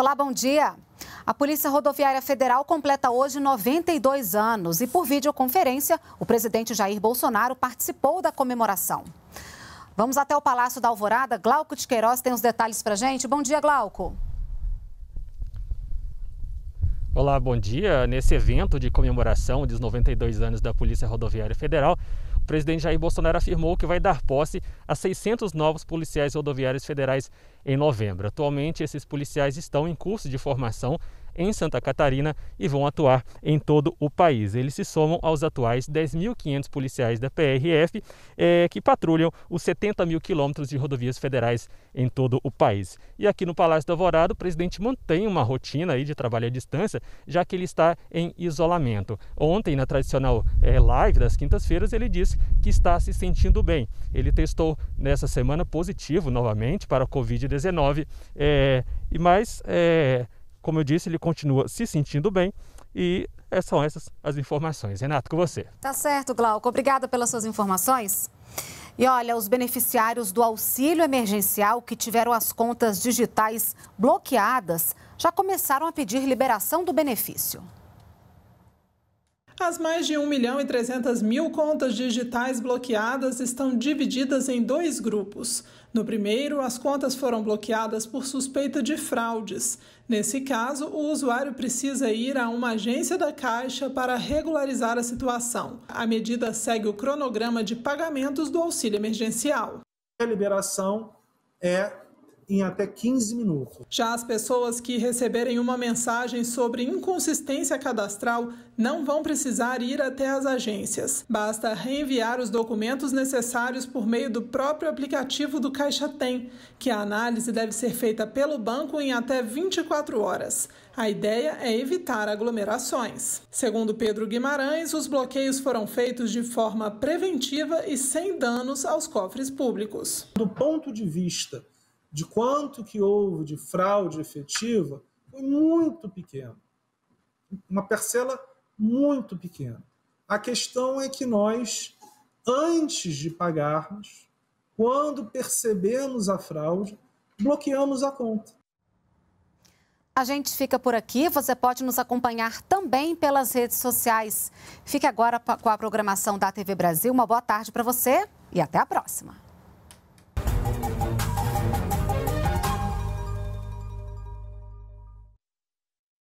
Olá, bom dia. A Polícia Rodoviária Federal completa hoje 92 anos e, por videoconferência, o presidente Jair Bolsonaro participou da comemoração. Vamos até o Palácio da Alvorada. Glauco de Queiroz tem os detalhes para gente. Bom dia, Glauco. Olá, bom dia. Nesse evento de comemoração dos 92 anos da Polícia Rodoviária Federal, o presidente Jair Bolsonaro afirmou que vai dar posse a 600 novos policiais rodoviários federais em novembro. Atualmente, esses policiais estão em curso de formação em Santa Catarina e vão atuar em todo o país. Eles se somam aos atuais 10.500 policiais da PRF eh, que patrulham os 70 mil quilômetros de rodovias federais em todo o país. E aqui no Palácio do Alvorado, o presidente mantém uma rotina aí de trabalho à distância, já que ele está em isolamento. Ontem, na tradicional eh, live das quintas-feiras, ele disse que está se sentindo bem. Ele testou nessa semana positivo novamente para a Covid-19, é, eh, eh como eu disse, ele continua se sentindo bem e é, são essas as informações. Renato, com você. Tá certo, Glauco. Obrigada pelas suas informações. E olha, os beneficiários do auxílio emergencial que tiveram as contas digitais bloqueadas já começaram a pedir liberação do benefício. As mais de 1 milhão e 300 mil contas digitais bloqueadas estão divididas em dois grupos. No primeiro, as contas foram bloqueadas por suspeita de fraudes. Nesse caso, o usuário precisa ir a uma agência da Caixa para regularizar a situação. A medida segue o cronograma de pagamentos do auxílio emergencial. A liberação é em até 15 minutos. Já as pessoas que receberem uma mensagem sobre inconsistência cadastral não vão precisar ir até as agências. Basta reenviar os documentos necessários por meio do próprio aplicativo do Caixa Tem, que a análise deve ser feita pelo banco em até 24 horas. A ideia é evitar aglomerações. Segundo Pedro Guimarães, os bloqueios foram feitos de forma preventiva e sem danos aos cofres públicos. Do ponto de vista de quanto que houve de fraude efetiva foi muito pequeno. Uma parcela muito pequena. A questão é que nós, antes de pagarmos, quando percebemos a fraude, bloqueamos a conta. A gente fica por aqui. Você pode nos acompanhar também pelas redes sociais. Fique agora com a programação da TV Brasil. Uma boa tarde para você e até a próxima.